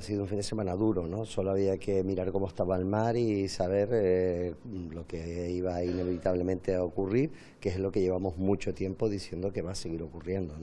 Ha sido un fin de semana duro, ¿no? Solo había que mirar cómo estaba el mar y saber eh, lo que iba inevitablemente a ocurrir, que es lo que llevamos mucho tiempo diciendo que va a seguir ocurriendo,